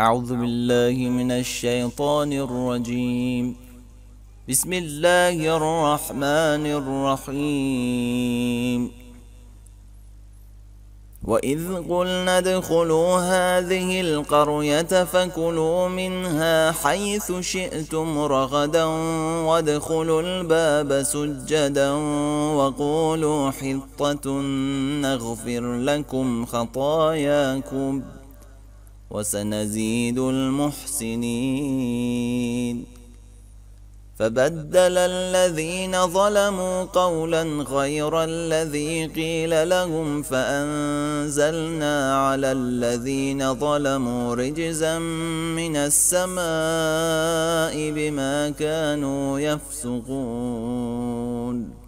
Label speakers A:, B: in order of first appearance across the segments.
A: أعوذ بالله من الشيطان الرجيم بسم الله الرحمن الرحيم وإذ قلنا ادخلوا هذه القرية فكلوا منها حيث شئتم رغدا وادخلوا الباب سجدا وقولوا حطة نغفر لكم خطاياكم وسنزيد المحسنين فبدل الذين ظلموا قولا غير الذي قيل لهم فانزلنا على الذين ظلموا رجزا من السماء بما كانوا يفسقون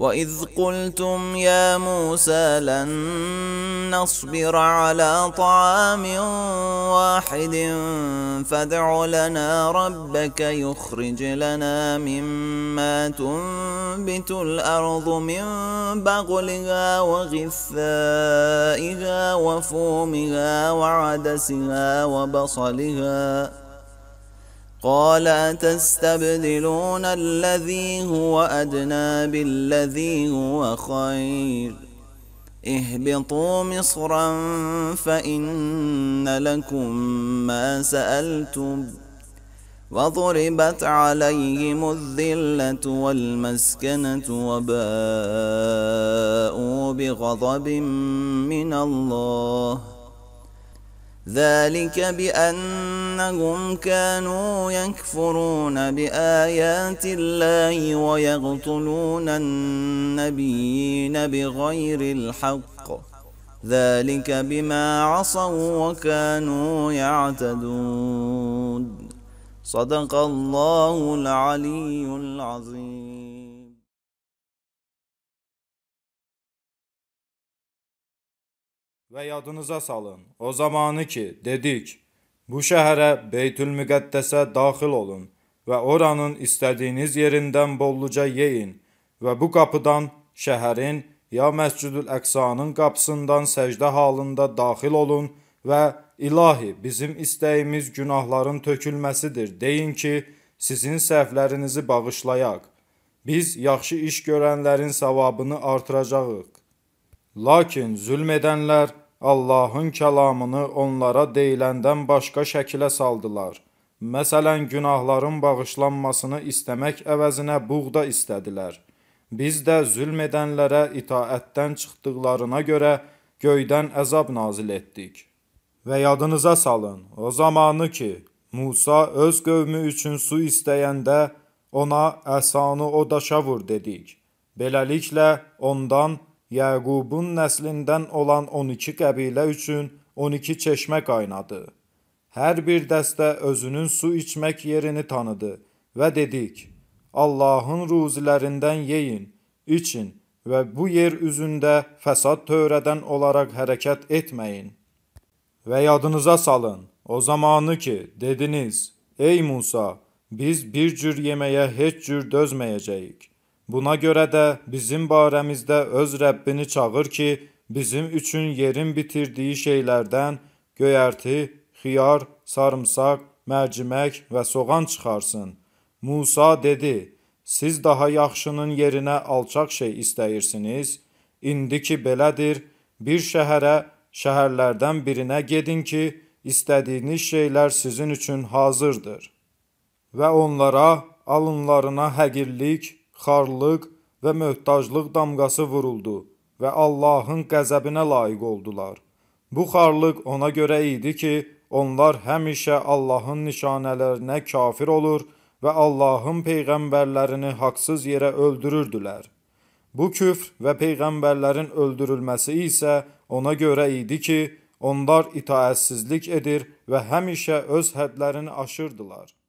A: وإذ قلتم يا موسى لن نصبر على طعام واحد فادع لنا ربك يخرج لنا مما تنبت الأرض من بغلها وغثائها وفومها وعدسها وبصلها قال تستبدلون الذي هو أدنى بالذي هو خير اهبطوا مصرا فإن لكم ما سألتم وضربت عليهم الذلة والمسكنة وباءوا بغضب من الله ۖ ذلك بأنهم كانوا يكفرون بآيات الله ويقتلون النبيين بغير الحق ذلك بما عصوا وكانوا يعتدون صدق الله العلي العظيم
B: Və yadınıza salın, o zamanı ki, dedik, bu şəhərə Beytül Müqəddəsə daxil olun və oranın istədiyiniz yerindən bolluca yeyin və bu qapıdan şəhərin ya Məscüdül Əqsanın qapısından səcdə halında daxil olun və ilahi bizim istəyimiz günahların tökülməsidir. Deyin ki, sizin səhvlərinizi bağışlayaq. Biz yaxşı iş görənlərin savabını artıracağıq. Lakin zülm edənlər Allahın kəlamını onlara deyiləndən başqa şəkilə saldılar. Məsələn, günahların bağışlanmasını istəmək əvəzinə buğda istədilər. Biz də zülm edənlərə itaətdən çıxdıqlarına görə göydən əzab nazil etdik. Və yadınıza salın, o zamanı ki, Musa öz qövmü üçün su istəyəndə ona əsanı o daşa vur dedik. Beləliklə ondan Yəqubun nəslindən olan 12 qəbilə üçün 12 çeşmə qaynadı. Hər bir dəstə özünün su içmək yerini tanıdı və dedik: Allahın ruzilərindən yeyin, için və bu yer üzündə fəsad törədən olaraq hərəkət etməyin. Və yadınıza salın o zamanı ki, dediniz: Ey Musa, biz bir cür yeməyə heç cür dözməyəcəyik. Buna görə də bizim barəmizdə öz Rəbbini çağır ki, bizim üçün yerin bitirdiyi şeylərdən göyərti, xiyar, sarımsaq, mərcimək və soğan çıxarsın. Musa dedi: Siz daha yaxşının yerinə alçaq şey istəyirsiniz. İndi ki belədir, bir şəhərə, şəhərlərdən birinə gedin ki, istədiyiniz şeylər sizin üçün hazırdır. Və onlara alınlarına həqirlik, xarlıq və möhtaclıq damğası vuruldu və Allahın qəzəbinə layiq oldular. Bu xarlıq ona görə idi ki, onlar həmişə Allahın nişanələrinə kafir olur və Allahın peyğəmbərlərini haqsız yerə öldürürdülər. Bu küfr və peyğəmbərlərin öldürülməsi isə ona görə idi ki, onlar itaətsizlik edir və həmişə öz hədlərini aşırdılar.